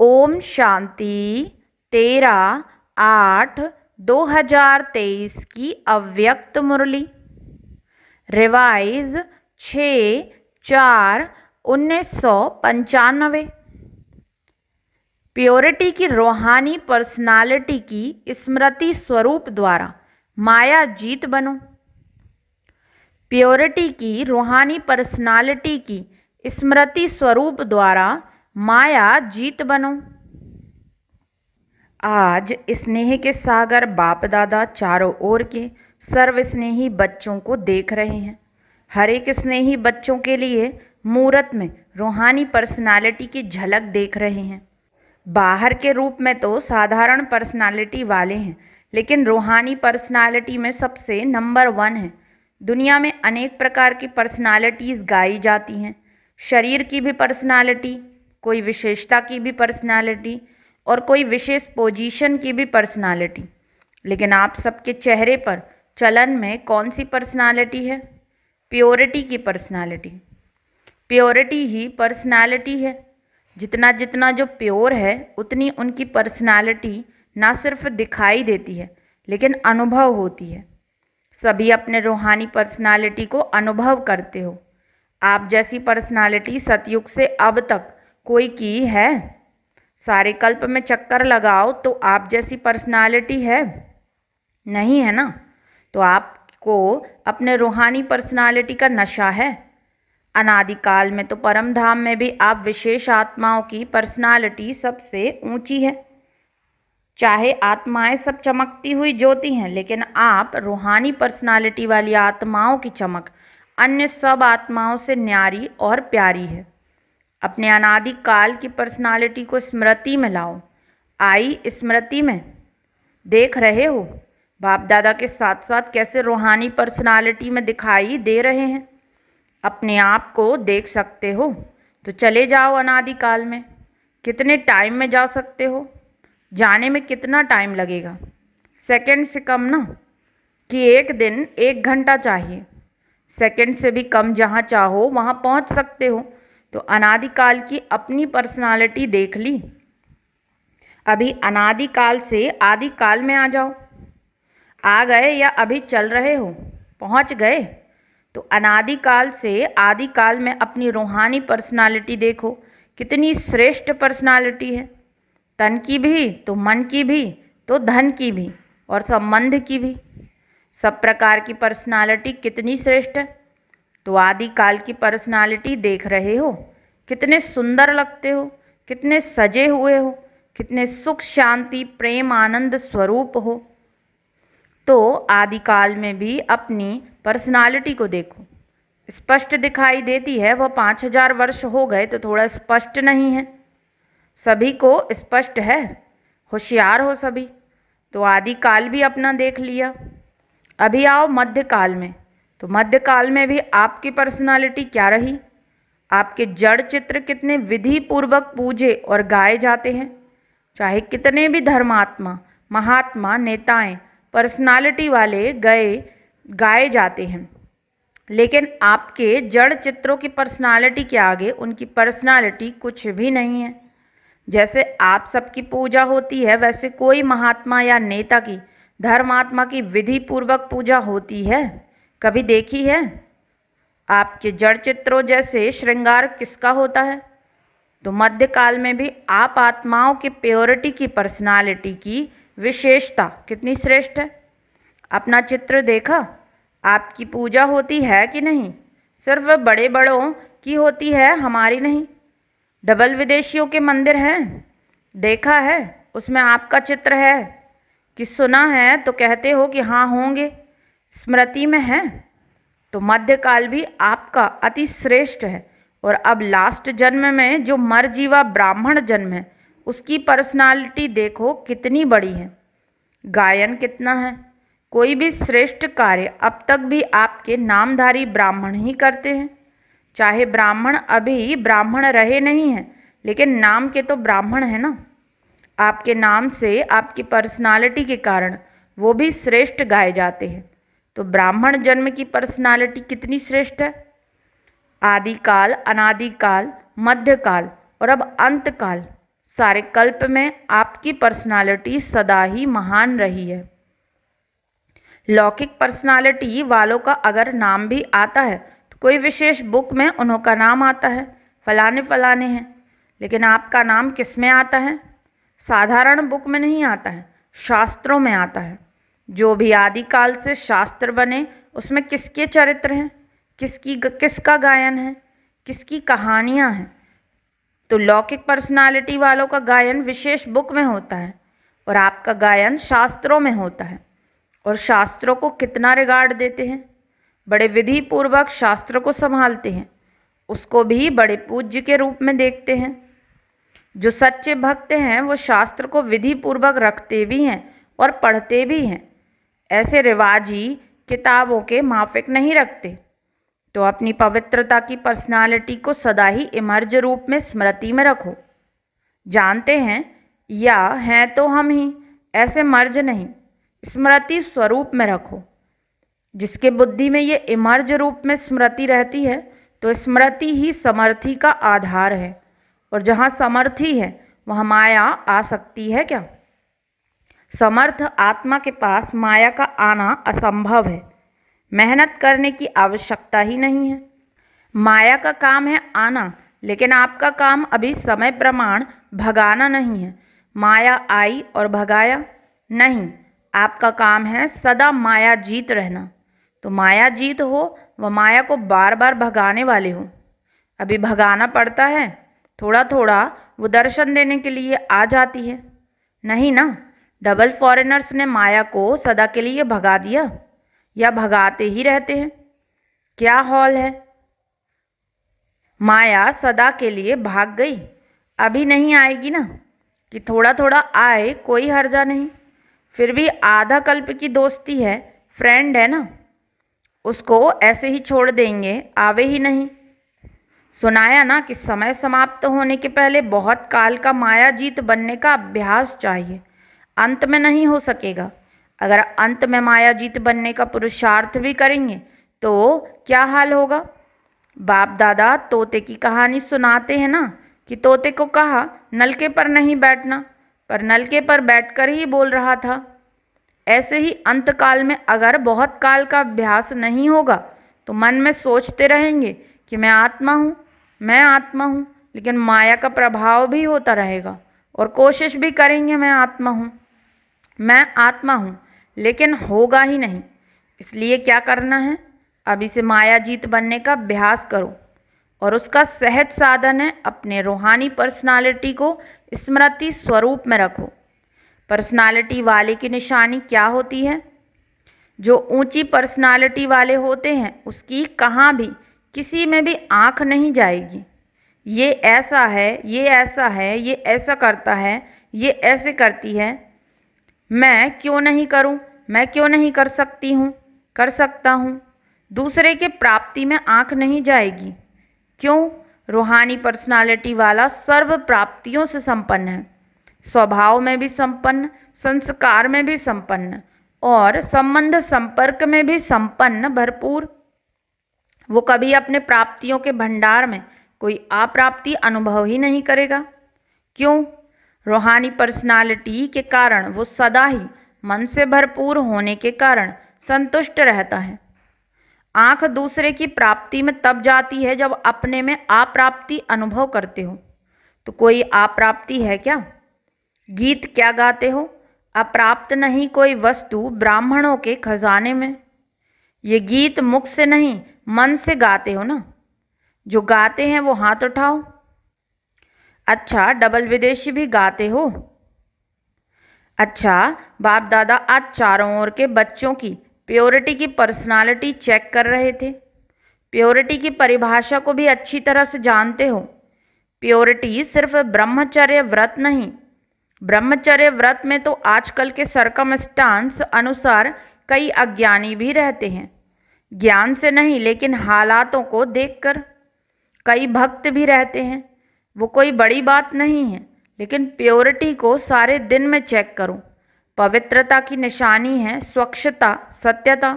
ओम शांति तेरह आठ दो हजार तेईस की अव्यक्त मुरली रिवाइज छ चार उन्नीस सौ पंचानवे प्योरिटी की रूहानी पर्सनालिटी की स्मृति स्वरूप द्वारा माया जीत बनो प्योरिटी की रूहानी पर्सनालिटी की स्मृति स्वरूप द्वारा माया जीत बनो आज स्नेह के सागर बाप दादा चारों ओर के सर्व स्नेही बच्चों को देख रहे हैं हर एक स्नेही बच्चों के लिए मूरत में रूहानी पर्सनालिटी की झलक देख रहे हैं बाहर के रूप में तो साधारण पर्सनालिटी वाले हैं लेकिन रूहानी पर्सनालिटी में सबसे नंबर वन है दुनिया में अनेक प्रकार की पर्सनालिटीज़ गाई जाती हैं शरीर की भी पर्सनालिटी कोई विशेषता की भी पर्सनालिटी और कोई विशेष पोजीशन की भी पर्सनालिटी लेकिन आप सबके चेहरे पर चलन में कौन सी पर्सनालिटी है प्योरिटी की पर्सनालिटी प्योरिटी ही पर्सनालिटी है जितना जितना जो प्योर है उतनी उनकी पर्सनालिटी ना सिर्फ दिखाई देती है लेकिन अनुभव होती है सभी अपने रूहानी पर्सनालिटी को अनुभव करते हो आप जैसी पर्सनालिटी सतयुग से अब तक कोई की है सारे कल्प में चक्कर लगाओ तो आप जैसी पर्सनालिटी है नहीं है ना तो आपको अपने रूहानी पर्सनालिटी का नशा है अनादिकाल में तो परम धाम में भी आप विशेष आत्माओं की पर्सनालिटी सबसे ऊंची है चाहे आत्माएं सब चमकती हुई ज्योति हैं लेकिन आप रूहानी पर्सनालिटी वाली आत्माओं की चमक अन्य सब आत्माओं से न्यारी और प्यारी है अपने अनादिकाल की पर्सनालिटी को स्मृति में लाओ आई स्मृति में देख रहे हो बाप दादा के साथ साथ कैसे रूहानी पर्सनालिटी में दिखाई दे रहे हैं अपने आप को देख सकते हो तो चले जाओ अनादिकाल में कितने टाइम में जा सकते हो जाने में कितना टाइम लगेगा सेकंड से कम ना कि एक दिन एक घंटा चाहिए सेकंड से भी कम जहाँ चाहो वहाँ पहुँच सकते हो तो अनादिकाल की अपनी पर्सनालिटी देख ली अभी अनादिकाल से आदिकाल में आ जाओ आ गए या अभी चल रहे हो पहुंच गए तो अनादिकाल से आदिकाल में अपनी रूहानी पर्सनालिटी देखो कितनी श्रेष्ठ पर्सनालिटी है तन की भी तो मन की भी तो धन की भी और संबंध की भी सब प्रकार की पर्सनालिटी कितनी श्रेष्ठ है तो आदि काल की पर्सनालिटी देख रहे हो कितने सुंदर लगते हो कितने सजे हुए हो कितने सुख शांति प्रेम आनंद स्वरूप हो तो आदिकाल में भी अपनी पर्सनालिटी को देखो स्पष्ट दिखाई देती है वह पाँच हजार वर्ष हो गए तो थोड़ा स्पष्ट नहीं है सभी को स्पष्ट है होशियार हो सभी तो आदिकाल भी अपना देख लिया अभी आओ मध्यकाल में तो मध्यकाल में भी आपकी पर्सनालिटी क्या रही आपके जड़ चित्र कितने विधि पूर्वक पूजे और गाए जाते हैं चाहे कितने भी धर्मात्मा महात्मा नेताएं पर्सनालिटी वाले गए गाए जाते हैं लेकिन आपके जड़ चित्रों की पर्सनालिटी के आगे उनकी पर्सनालिटी कुछ भी नहीं है जैसे आप सबकी पूजा होती है वैसे कोई महात्मा या नेता की धर्मात्मा की विधि पूर्वक पूजा होती है कभी देखी है आपके जड़ चित्रों जैसे श्रृंगार किसका होता है तो मध्यकाल में भी आप आत्माओं की प्योरिटी की पर्सनालिटी की विशेषता कितनी श्रेष्ठ है अपना चित्र देखा आपकी पूजा होती है कि नहीं सिर्फ बड़े बड़ों की होती है हमारी नहीं डबल विदेशियों के मंदिर हैं देखा है उसमें आपका चित्र है कि सुना है तो कहते हो कि हाँ होंगे स्मृति में है तो मध्यकाल भी आपका अति श्रेष्ठ है और अब लास्ट जन्म में जो मर जीवा ब्राह्मण जन्म है उसकी पर्सनालिटी देखो कितनी बड़ी है गायन कितना है कोई भी श्रेष्ठ कार्य अब तक भी आपके नामधारी ब्राह्मण ही करते हैं चाहे ब्राह्मण अभी ब्राह्मण रहे नहीं हैं लेकिन नाम के तो ब्राह्मण है ना आपके नाम से आपकी पर्सनालिटी के कारण वो भी श्रेष्ठ गाए जाते हैं तो ब्राह्मण जन्म की पर्सनालिटी कितनी श्रेष्ठ है आदिकाल अनादिकाल मध्यकाल और अब अंतकाल सारे कल्प में आपकी पर्सनालिटी सदा ही महान रही है लौकिक पर्सनालिटी वालों का अगर नाम भी आता है तो कोई विशेष बुक में उनका नाम आता है फलाने फलाने हैं लेकिन आपका नाम किस में आता है साधारण बुक में नहीं आता है शास्त्रों में आता है जो भी आदिकाल से शास्त्र बने उसमें किसके चरित्र हैं किसकी किसका गायन है किसकी कहानियाँ हैं तो लौकिक पर्सनालिटी वालों का गायन विशेष बुक में होता है और आपका गायन शास्त्रों में होता है और शास्त्रों को कितना रिगार्ड देते हैं बड़े विधि पूर्वक शास्त्र को संभालते हैं उसको भी बड़े पूज्य के रूप में देखते हैं जो सच्चे भक्त हैं वो शास्त्र को विधि पूर्वक रखते भी हैं और पढ़ते भी हैं ऐसे रिवाज ही किताबों के माफिक नहीं रखते तो अपनी पवित्रता की पर्सनालिटी को सदा ही इमर्ज रूप में स्मृति में रखो जानते हैं या हैं तो हम ही ऐसे मर्ज नहीं स्मृति स्वरूप में रखो जिसके बुद्धि में ये इमर्ज रूप में स्मृति रहती है तो स्मृति ही समर्थी का आधार है और जहाँ समर्थी है वहाँ माया आ सकती है क्या समर्थ आत्मा के पास माया का आना असंभव है मेहनत करने की आवश्यकता ही नहीं है माया का काम है आना लेकिन आपका काम अभी समय प्रमाण भगाना नहीं है माया आई और भगाया नहीं आपका काम है सदा माया जीत रहना तो माया जीत हो व माया को बार बार भगाने वाले हो अभी भगाना पड़ता है थोड़ा थोड़ा वो दर्शन देने के लिए आ जाती है नहीं ना डबल फॉरेनर्स ने माया को सदा के लिए भगा दिया या भगाते ही रहते हैं क्या हॉल है माया सदा के लिए भाग गई अभी नहीं आएगी ना कि थोड़ा थोड़ा आए कोई हर्जा नहीं फिर भी आधा कल्प की दोस्ती है फ्रेंड है ना उसको ऐसे ही छोड़ देंगे आवे ही नहीं सुनाया ना कि समय समाप्त होने के पहले बहुत काल का माया जीत बनने का अभ्यास चाहिए अंत में नहीं हो सकेगा अगर अंत में माया जीत बनने का पुरुषार्थ भी करेंगे तो क्या हाल होगा बाप दादा तोते की कहानी सुनाते हैं ना कि तोते को कहा नलके पर नहीं बैठना पर नलके पर बैठकर ही बोल रहा था ऐसे ही अंतकाल में अगर बहुत काल का अभ्यास नहीं होगा तो मन में सोचते रहेंगे कि मैं आत्मा हूँ मैं आत्मा हूँ लेकिन माया का प्रभाव भी होता रहेगा और कोशिश भी करेंगे मैं आत्मा हूँ मैं आत्मा हूँ लेकिन होगा ही नहीं इसलिए क्या करना है अब इसे मायाजीत बनने का अभ्यास करो और उसका सहज साधन है अपने रूहानी पर्सनालिटी को स्मृति स्वरूप में रखो पर्सनालिटी वाले की निशानी क्या होती है जो ऊंची पर्सनालिटी वाले होते हैं उसकी कहाँ भी किसी में भी आंख नहीं जाएगी ये ऐसा है ये ऐसा है ये ऐसा करता है ये ऐसे करती है मैं क्यों नहीं करूं? मैं क्यों नहीं कर सकती हूं? कर सकता हूं। दूसरे के प्राप्ति में आंख नहीं जाएगी क्यों रूहानी पर्सनालिटी वाला सर्व प्राप्तियों से संपन्न है स्वभाव में भी संपन्न संस्कार में भी संपन्न और संबंध संपर्क में भी संपन्न भरपूर वो कभी अपने प्राप्तियों के भंडार में कोई अप्राप्ति अनुभव ही नहीं करेगा क्यों रूहानी पर्सनालिटी के कारण वो सदा ही मन से भरपूर होने के कारण संतुष्ट रहता है आंख दूसरे की प्राप्ति में तब जाती है जब अपने में अप्राप्ति अनुभव करते हो तो कोई अप्राप्ति है क्या गीत क्या गाते हो अप्राप्त नहीं कोई वस्तु ब्राह्मणों के खजाने में ये गीत मुख से नहीं मन से गाते हो ना जो गाते हैं वो हाथ उठाओ अच्छा डबल विदेशी भी गाते हो अच्छा बाप दादा आज चारों ओर के बच्चों की प्योरिटी की पर्सनालिटी चेक कर रहे थे प्योरिटी की परिभाषा को भी अच्छी तरह से जानते हो प्योरिटी सिर्फ ब्रह्मचर्य व्रत नहीं ब्रह्मचर्य व्रत में तो आजकल के सरकम अनुसार कई अज्ञानी भी रहते हैं ज्ञान से नहीं लेकिन हालातों को देखकर कई भक्त भी रहते हैं वो कोई बड़ी बात नहीं है लेकिन प्योरिटी को सारे दिन में चेक करो पवित्रता की निशानी है स्वच्छता सत्यता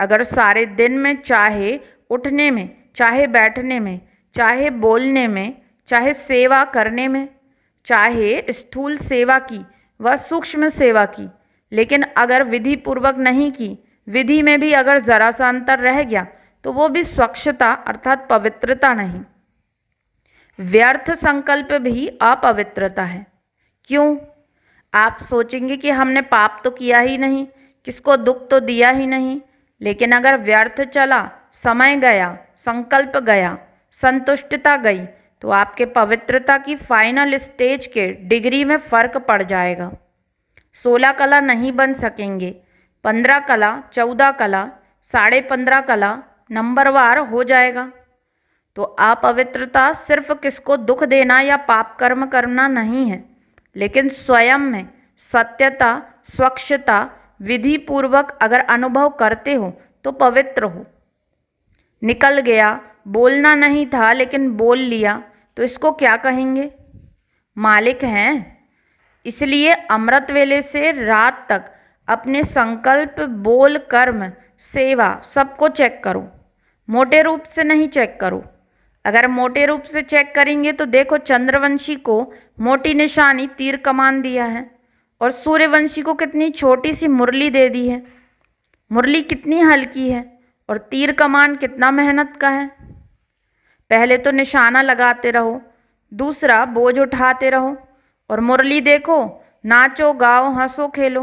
अगर सारे दिन में चाहे उठने में चाहे बैठने में चाहे बोलने में चाहे सेवा करने में चाहे स्थूल सेवा की व सूक्ष्म सेवा की लेकिन अगर विधि पूर्वक नहीं की विधि में भी अगर ज़रा सा अंतर रह गया तो वो भी स्वच्छता अर्थात पवित्रता नहीं व्यर्थ संकल्प भी अपवित्रता है क्यों आप सोचेंगे कि हमने पाप तो किया ही नहीं किसको दुख तो दिया ही नहीं लेकिन अगर व्यर्थ चला समय गया संकल्प गया संतुष्टता गई तो आपके पवित्रता की फाइनल स्टेज के डिग्री में फर्क पड़ जाएगा सोलह कला नहीं बन सकेंगे पंद्रह कला चौदह कला साढ़े पंद्रह कला नंबरवार हो जाएगा तो अपवित्रता सिर्फ किसको दुख देना या पाप कर्म करना नहीं है लेकिन स्वयं में सत्यता स्वच्छता विधि पूर्वक अगर अनुभव करते हो तो पवित्र हो निकल गया बोलना नहीं था लेकिन बोल लिया तो इसको क्या कहेंगे मालिक हैं इसलिए अमृत वेले से रात तक अपने संकल्प बोल कर्म सेवा सबको चेक करो मोटे रूप से नहीं चेक करो अगर मोटे रूप से चेक करेंगे तो देखो चंद्रवंशी को मोटी निशानी तीर कमान दिया है और सूर्यवंशी को कितनी छोटी सी मुरली दे दी है मुरली कितनी हल्की है और तीर कमान कितना मेहनत का है पहले तो निशाना लगाते रहो दूसरा बोझ उठाते रहो और मुरली देखो नाचो गाओ हंसो खेलो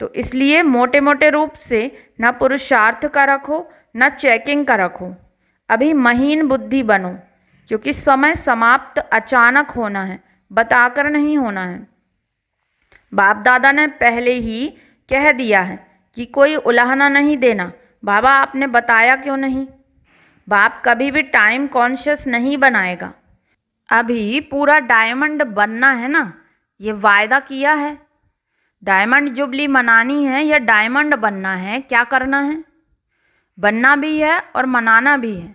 तो इसलिए मोटे मोटे रूप से ना पुरुषार्थ का रखो ना चेकिंग का रखो अभी महीन बुद्धि बनो क्योंकि समय समाप्त अचानक होना है बताकर नहीं होना है बाप दादा ने पहले ही कह दिया है कि कोई उलाहना नहीं देना बाबा आपने बताया क्यों नहीं बाप कभी भी टाइम कॉन्शियस नहीं बनाएगा अभी पूरा डायमंड बनना है ना ये वायदा किया है डायमंड जुबली मनानी है या डायमंड बनना है क्या करना है बनना भी है और मनाना भी है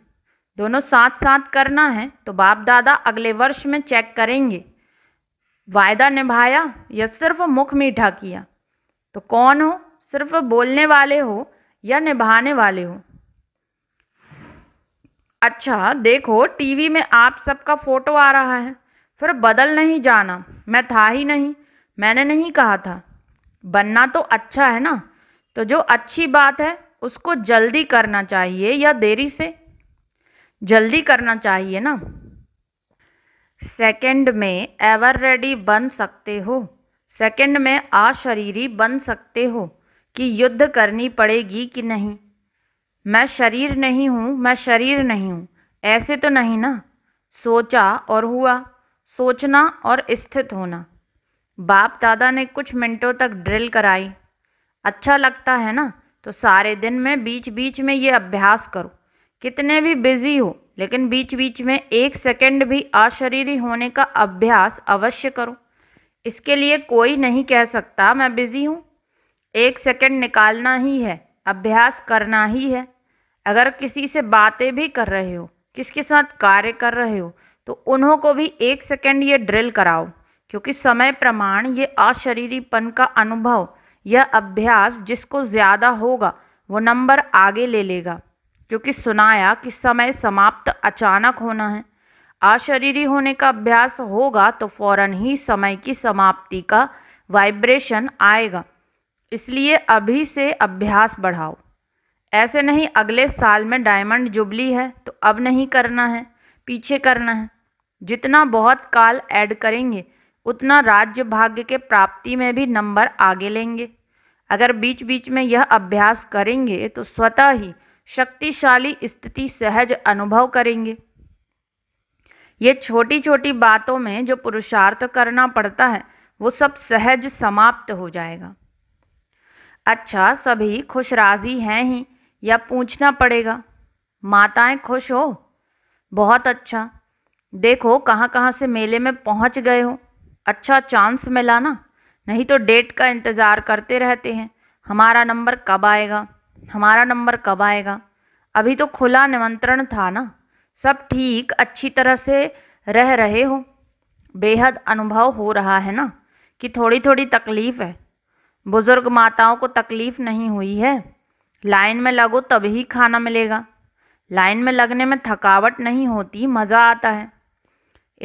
दोनों साथ साथ करना है तो बाप दादा अगले वर्ष में चेक करेंगे वायदा निभाया या सिर्फ मुख मीठा किया तो कौन हो सिर्फ बोलने वाले हो या निभाने वाले हो अच्छा देखो टीवी में आप सबका फोटो आ रहा है फिर बदल नहीं जाना मैं था ही नहीं मैंने नहीं कहा था बनना तो अच्छा है ना तो जो अच्छी बात है उसको जल्दी करना चाहिए या देरी से जल्दी करना चाहिए ना सेकंड में एवर रेडी बन सकते हो सेकंड में शरीरी बन सकते हो कि युद्ध करनी पड़ेगी कि नहीं मैं शरीर नहीं हूँ मैं शरीर नहीं हूँ ऐसे तो नहीं ना सोचा और हुआ सोचना और स्थित होना बाप दादा ने कुछ मिनटों तक ड्रिल कराई अच्छा लगता है ना तो सारे दिन में बीच बीच में ये अभ्यास करो कितने भी बिजी हो लेकिन बीच बीच में एक सेकंड भी अशरीरी होने का अभ्यास अवश्य करो इसके लिए कोई नहीं कह सकता मैं बिज़ी हूँ एक सेकंड निकालना ही है अभ्यास करना ही है अगर किसी से बातें भी कर रहे हो किसके साथ कार्य कर रहे हो तो उन्हों को भी एक सेकंड ये ड्रिल कराओ क्योंकि समय प्रमाण ये अशरीरीपन का अनुभव यह अभ्यास जिसको ज़्यादा होगा वो नंबर आगे ले लेगा क्योंकि सुनाया कि समय समाप्त अचानक होना है अशरीरी होने का अभ्यास होगा तो फौरन ही समय की समाप्ति का वाइब्रेशन आएगा इसलिए अभी से अभ्यास बढ़ाओ ऐसे नहीं अगले साल में डायमंड जुबली है तो अब नहीं करना है पीछे करना है जितना बहुत काल ऐड करेंगे उतना राज्य भाग्य के प्राप्ति में भी नंबर आगे लेंगे अगर बीच बीच में यह अभ्यास करेंगे तो स्वतः ही शक्तिशाली स्थिति सहज अनुभव करेंगे ये छोटी छोटी बातों में जो पुरुषार्थ करना पड़ता है वो सब सहज समाप्त हो जाएगा अच्छा सभी खुश राजी हैं ही या पूछना पड़ेगा माताएं खुश हो बहुत अच्छा देखो कहाँ कहाँ से मेले में पहुँच गए हो अच्छा चांस मिला ना नहीं तो डेट का इंतज़ार करते रहते हैं हमारा नंबर कब आएगा हमारा नंबर कब आएगा अभी तो खुला निमंत्रण था ना सब ठीक अच्छी तरह से रह रहे हो बेहद अनुभव हो रहा है ना कि थोड़ी थोड़ी तकलीफ़ है बुज़ुर्ग माताओं को तकलीफ़ नहीं हुई है लाइन में लगो तभी खाना मिलेगा लाइन में लगने में थकावट नहीं होती मज़ा आता है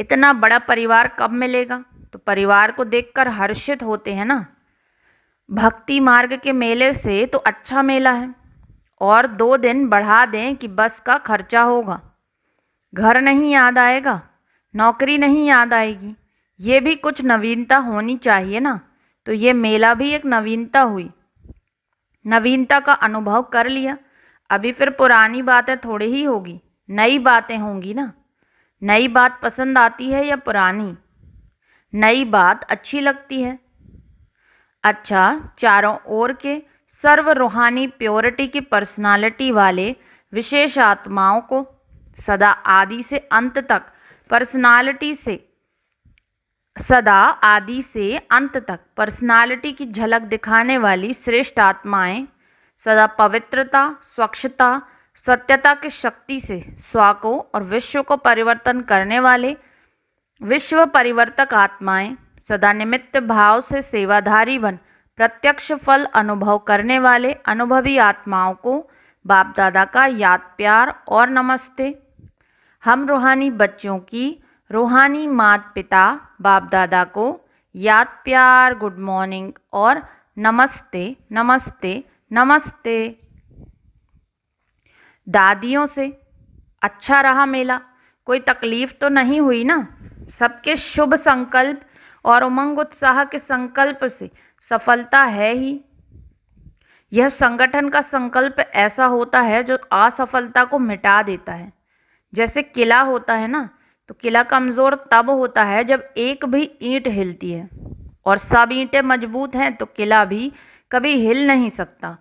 इतना बड़ा परिवार कब मिलेगा तो परिवार को देखकर हर्षित होते हैं ना भक्ति मार्ग के मेले से तो अच्छा मेला है और दो दिन बढ़ा दें कि बस का खर्चा होगा घर नहीं याद आएगा नौकरी नहीं याद आएगी ये भी कुछ नवीनता होनी चाहिए ना तो ये मेला भी एक नवीनता हुई नवीनता का अनुभव कर लिया अभी फिर पुरानी बातें थोड़ी ही होगी नई बातें होंगी ना नई बात पसंद आती है या पुरानी नई बात अच्छी लगती है अच्छा चारों ओर के सर्व रूहानी प्योरिटी की पर्सनालिटी वाले विशेष आत्माओं को सदा आदि से अंत तक पर्सनालिटी से सदा आदि से अंत तक पर्सनालिटी की झलक दिखाने वाली श्रेष्ठ आत्माएं सदा पवित्रता स्वच्छता सत्यता की शक्ति से स्वाको को और विश्व को परिवर्तन करने वाले विश्व परिवर्तक आत्माएं सदा निमित्त भाव से सेवाधारी बन प्रत्यक्ष फल अनुभव करने वाले अनुभवी आत्माओं को बाप दादा का याद प्यार और नमस्ते हम रूहानी बच्चों की रूहानी मात पिता बाप दादा को याद प्यार गुड मॉर्निंग और नमस्ते नमस्ते नमस्ते दादियों से अच्छा रहा मेला कोई तकलीफ तो नहीं हुई ना सबके शुभ संकल्प और उमंग उत्साह के संकल्प से सफलता है ही यह संगठन का संकल्प ऐसा होता है जो असफलता को मिटा देता है जैसे किला होता है ना तो किला कमज़ोर तब होता है जब एक भी ईंट हिलती है और सब ईंटें मजबूत हैं तो किला भी कभी हिल नहीं सकता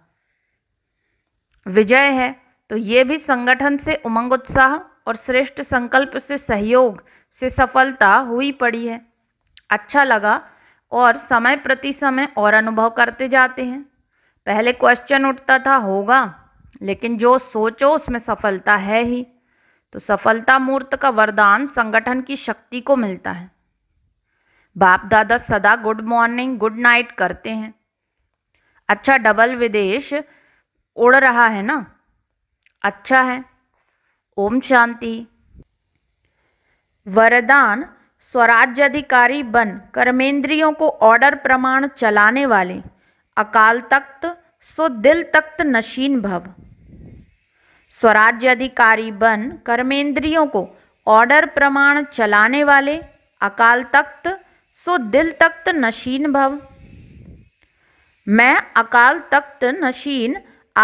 विजय है तो ये भी संगठन से उमंग उत्साह और श्रेष्ठ संकल्प से सहयोग से सफलता हुई पड़ी है अच्छा लगा और समय प्रति समय और अनुभव करते जाते हैं पहले क्वेश्चन उठता था होगा लेकिन जो सोचो उसमें सफलता है ही तो सफलता मूर्त का वरदान संगठन की शक्ति को मिलता है बाप दादा सदा गुड मॉर्निंग गुड नाइट करते हैं अच्छा डबल विदेश उड़ रहा है ना अच्छा है ओम शांति वरदान स्वराज्याधिकारी बन कर्मेंद्रियों को ऑर्डर प्रमाण चलाने वाले अकाल तख्त सो दिल तख्त नशीन भव स्वराज्याधिकारी बन कर्मेंद्रियों को ऑर्डर प्रमाण चलाने वाले अकाल तख्त सो दिल तख्त नशीन भव मैं अकाल तख्त नशीन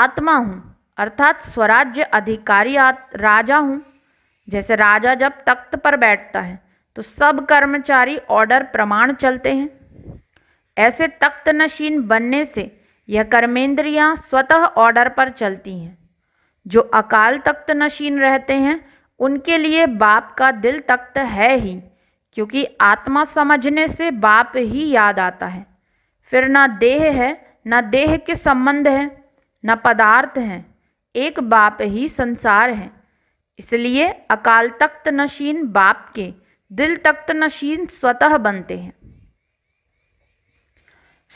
आत्मा हूँ अर्थात स्वराज्य अधिकारी राजा हूँ जैसे राजा जब तख्त पर बैठता है तो सब कर्मचारी ऑर्डर प्रमाण चलते हैं ऐसे तख्त नशीन बनने से यह कर्मेंद्रियां स्वतः ऑर्डर पर चलती हैं जो अकाल तख्त नशीन रहते हैं उनके लिए बाप का दिल तख्त है ही क्योंकि आत्मा समझने से बाप ही याद आता है फिर ना देह है ना देह के संबंध है ना पदार्थ हैं एक बाप ही संसार है इसलिए अकाल तख्त नशीन बाप के दिल तख्त नशीन स्वतः बनते हैं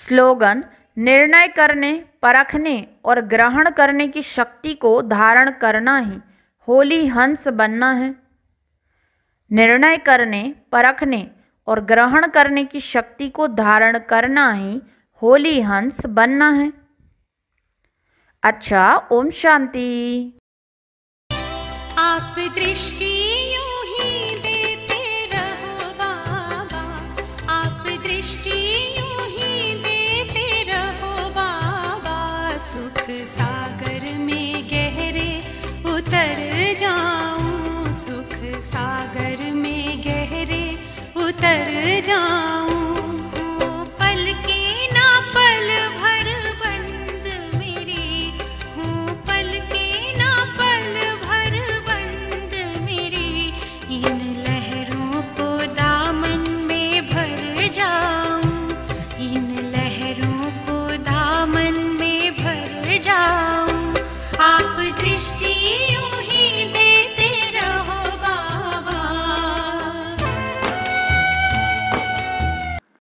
स्लोगन निर्णय करने परखने और ग्रहण करने की शक्ति को धारण करना ही होली हंस बनना है निर्णय करने परखने और ग्रहण करने की शक्ति को धारण करना ही होली हंस बनना है अच्छा ओम शांति आप दृष्टि यूं ही देते रहो बाबा आप दृष्टि यूं ही देते रहो बाबा सुख सागर में गहरे उतर जाऊं सुख सागर में गहरे उतर जाऊं